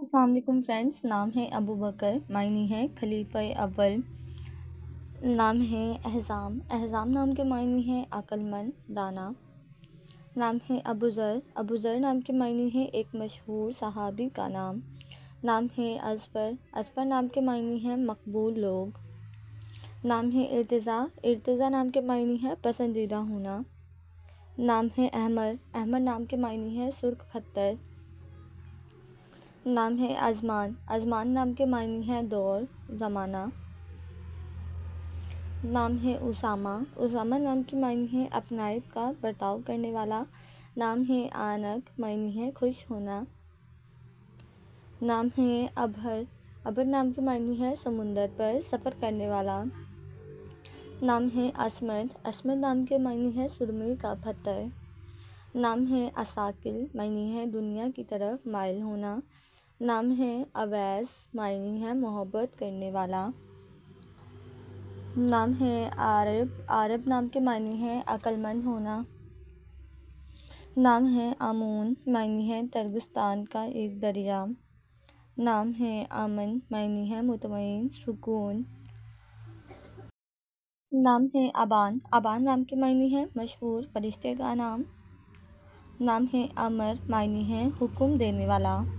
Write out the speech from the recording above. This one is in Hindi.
अल्लाम फ्रेंड्स नाम है अबू बकर मायने है खलीफ़ अव्वल नाम है एहजाम एहजाम नाम के मायने हैं अक्लमंद दाना नाम है अबू ज़र अबू ज़र नाम के मायने हैं एक मशहूर सहाबी का नाम नाम है अजफर अजफर नाम के मायने हैं मकबूल लोग नाम है इर्तज़ा इर्तज़ा नाम के मायने हैं पसंदीदा होना नाम है अहमर अहमद नाम के मायने हैं सुर्ख पत्थर नाम है आज़मान आज़मान नाम के मायने हैं दौर ज़माना नाम है उसामा उसामा नाम के मायने हैं अपनायत का बर्ताव करने वाला नाम है आनक मायने है खुश होना नाम है अभर अभर नाम के मायने हैं समुंदर पर सफ़र करने वाला नाम है असमत असमत नाम के मायने है सुरमई का पत्थर नाम है असाकिल मायने है दुनिया की तरफ माइल होना नाम है अवैस मायने है मोहब्बत करने वाला नाम है आरब आरब नाम के मायने हैं अक्लमंद होना नाम है आमून मायने है तर्गुस्तान का एक दरिया नाम है आमन मायने है मुतमिन सुकून नाम है अबान अबान नाम के मायने हैं मशहूर फरिश्ते का नाम नाम है अमर मायने है हुक्म देने वाला